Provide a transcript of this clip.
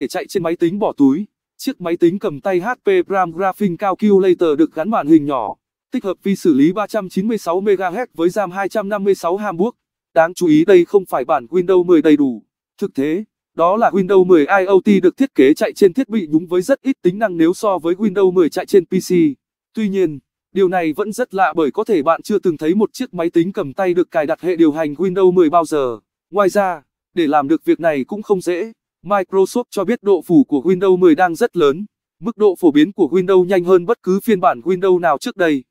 để chạy trên máy tính bỏ túi. Chiếc máy tính cầm tay HP Ram Graphing Calculator được gắn màn hình nhỏ, tích hợp vi xử lý 396 MHz với RAM 256 Hamburg. Đáng chú ý đây không phải bản Windows 10 đầy đủ. Thực thế, đó là Windows 10 IoT được thiết kế chạy trên thiết bị nhúng với rất ít tính năng nếu so với Windows 10 chạy trên PC. Tuy nhiên, điều này vẫn rất lạ bởi có thể bạn chưa từng thấy một chiếc máy tính cầm tay được cài đặt hệ điều hành Windows 10 bao giờ. Ngoài ra, để làm được việc này cũng không dễ. Microsoft cho biết độ phủ của Windows 10 đang rất lớn. Mức độ phổ biến của Windows nhanh hơn bất cứ phiên bản Windows nào trước đây.